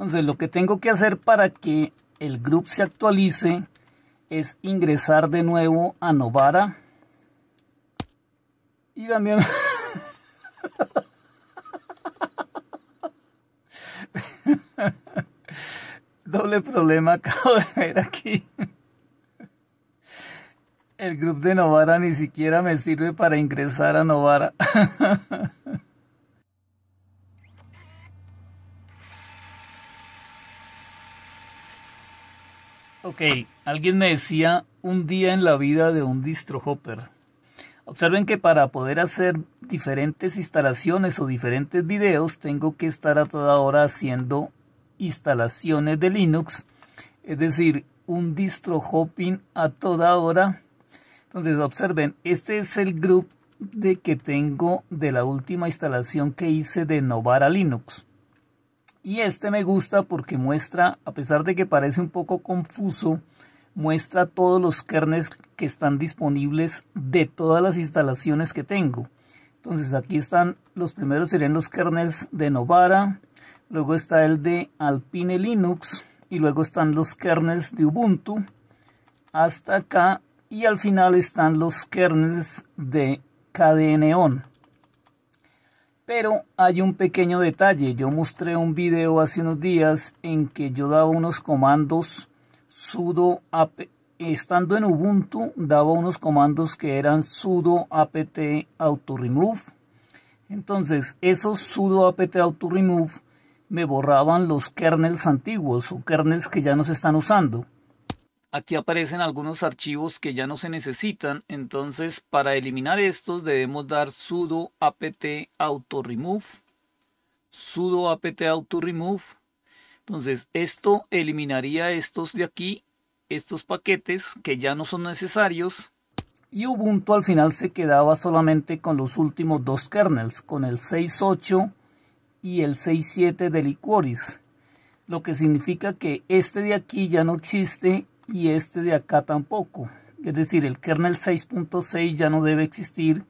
Entonces lo que tengo que hacer para que el grupo se actualice es ingresar de nuevo a Novara. Y también... Doble problema acabo de ver aquí. El grupo de Novara ni siquiera me sirve para ingresar a Novara. Ok, alguien me decía un día en la vida de un distro hopper. Observen que para poder hacer diferentes instalaciones o diferentes videos tengo que estar a toda hora haciendo instalaciones de Linux, es decir, un distro hopping a toda hora. Entonces observen, este es el grupo de que tengo de la última instalación que hice de Novara Linux. Y este me gusta porque muestra, a pesar de que parece un poco confuso, muestra todos los kernels que están disponibles de todas las instalaciones que tengo. Entonces aquí están, los primeros serían los kernels de Novara, luego está el de Alpine Linux y luego están los kernels de Ubuntu hasta acá y al final están los kernels de On. Pero hay un pequeño detalle, yo mostré un video hace unos días en que yo daba unos comandos sudo apt, estando en Ubuntu daba unos comandos que eran sudo apt remove. Entonces esos sudo apt remove me borraban los kernels antiguos o kernels que ya no se están usando. Aquí aparecen algunos archivos que ya no se necesitan, entonces para eliminar estos debemos dar sudo apt auto-remove, sudo apt auto-remove. Entonces esto eliminaría estos de aquí, estos paquetes que ya no son necesarios. Y Ubuntu al final se quedaba solamente con los últimos dos kernels, con el 6.8 y el 6.7 de Liquoris. Lo que significa que este de aquí ya no existe y este de acá tampoco. Es decir, el kernel 6.6 ya no debe existir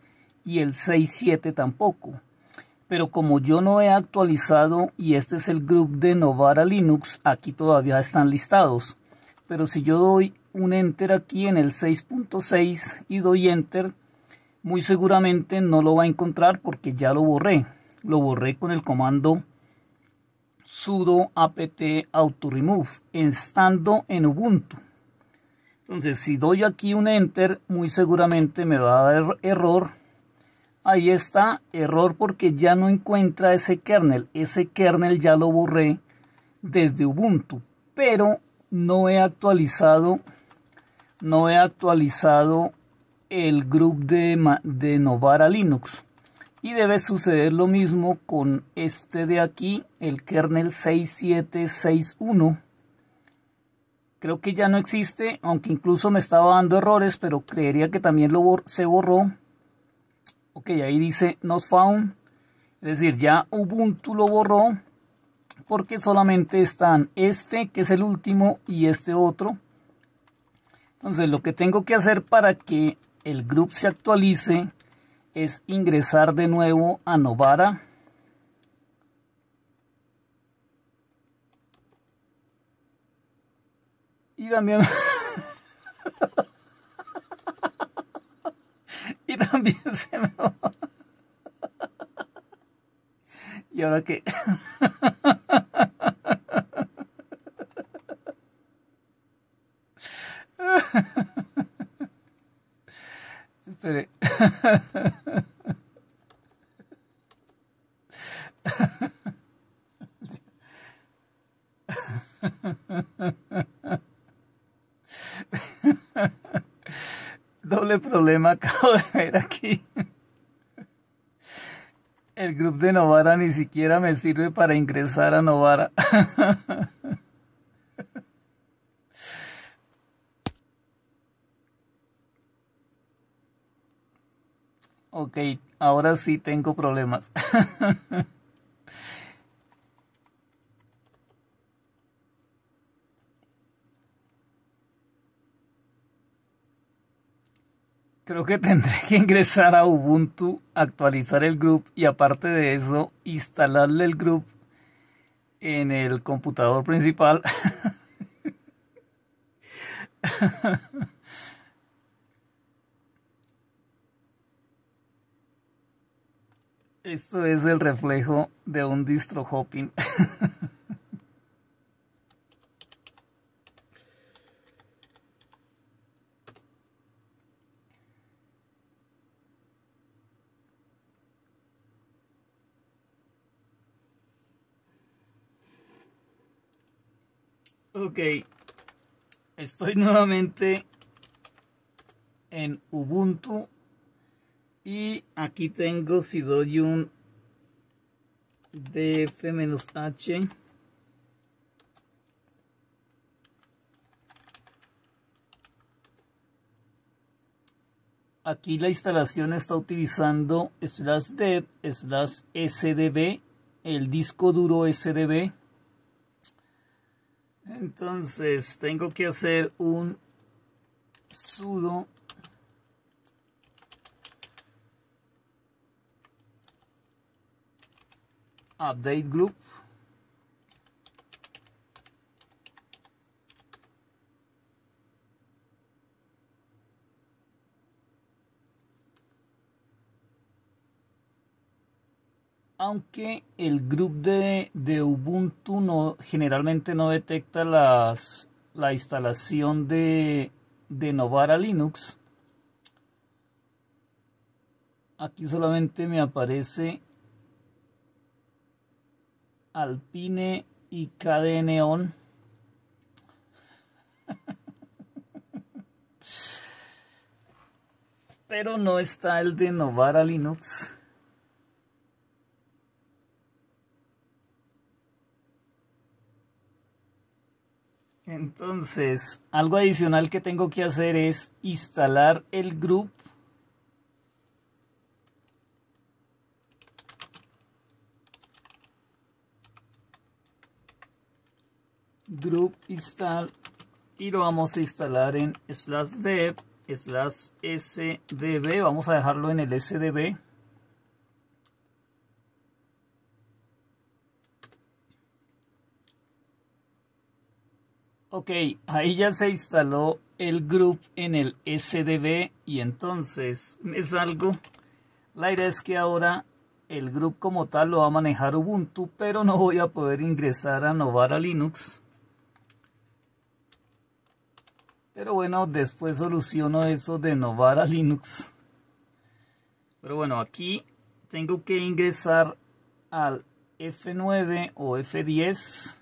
y el 6.7 tampoco. Pero como yo no he actualizado y este es el grupo de Novara Linux, aquí todavía están listados. Pero si yo doy un enter aquí en el 6.6 y doy enter, muy seguramente no lo va a encontrar porque ya lo borré. Lo borré con el comando sudo apt autoremove, estando en Ubuntu. Entonces, si doy aquí un enter, muy seguramente me va a dar error. Ahí está, error porque ya no encuentra ese kernel. Ese kernel ya lo borré desde Ubuntu, pero no he actualizado no he actualizado el grupo de, de Novara Linux. Y debe suceder lo mismo con este de aquí, el kernel 6761. Creo que ya no existe, aunque incluso me estaba dando errores, pero creería que también se borró. Ok, ahí dice not found. Es decir, ya Ubuntu lo borró porque solamente están este, que es el último, y este otro. Entonces, lo que tengo que hacer para que el grupo se actualice es ingresar de nuevo a Novara. 이러면이런빈셈은이렇게 problema acabo de ver aquí. El grupo de Novara ni siquiera me sirve para ingresar a Novara. ok, ahora sí tengo problemas. Creo que tendré que ingresar a Ubuntu, actualizar el group y aparte de eso, instalarle el group en el computador principal. Esto es el reflejo de un distro hopping. Ok, estoy nuevamente en Ubuntu y aquí tengo si doy un df-h aquí la instalación está utilizando slash dev slash sdb el disco duro sdb entonces tengo que hacer un sudo update group aunque el grupo de, Ubuntu no, generalmente no detecta la instalación de, de Novara Linux, aquí solamente me aparece Alpine y KDN Pero no está el de Novara Linux. Entonces, algo adicional que tengo que hacer es instalar el group group install y lo vamos a instalar en slash dev slash sdb vamos a dejarlo en el sdb Ok, ahí ya se instaló el group en el SDB y entonces me salgo. La idea es que ahora el group como tal lo va a manejar Ubuntu, pero no voy a poder ingresar a Novara Linux. Pero bueno, después soluciono eso de Novara Linux. Pero bueno, aquí tengo que ingresar al F9 o F10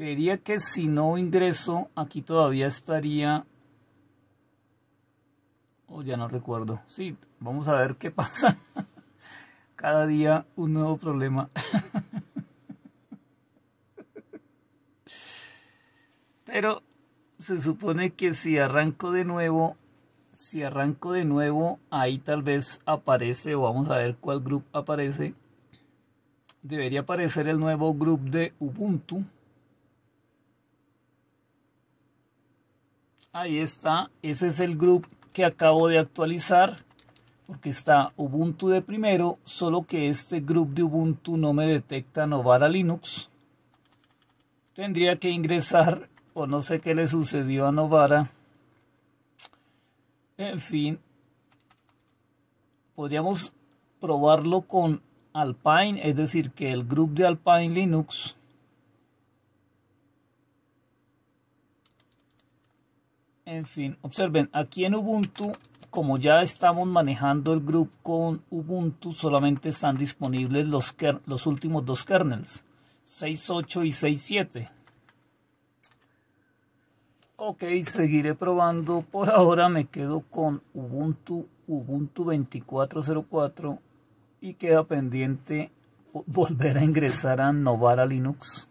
Creería que si no ingreso, aquí todavía estaría... Oh, ya no recuerdo. Sí, vamos a ver qué pasa. Cada día un nuevo problema. Pero se supone que si arranco de nuevo, si arranco de nuevo, ahí tal vez aparece, o vamos a ver cuál grupo aparece. Debería aparecer el nuevo grupo de Ubuntu. Ahí está. Ese es el group que acabo de actualizar. Porque está Ubuntu de primero. Solo que este group de Ubuntu no me detecta Novara Linux. Tendría que ingresar. O no sé qué le sucedió a Novara. En fin. Podríamos probarlo con Alpine. Es decir, que el group de Alpine Linux En fin, observen, aquí en Ubuntu, como ya estamos manejando el grupo con Ubuntu, solamente están disponibles los, los últimos dos kernels, 6.8 y 6.7. Ok, seguiré probando. Por ahora me quedo con Ubuntu, Ubuntu 24.04 y queda pendiente volver a ingresar a Novara Linux.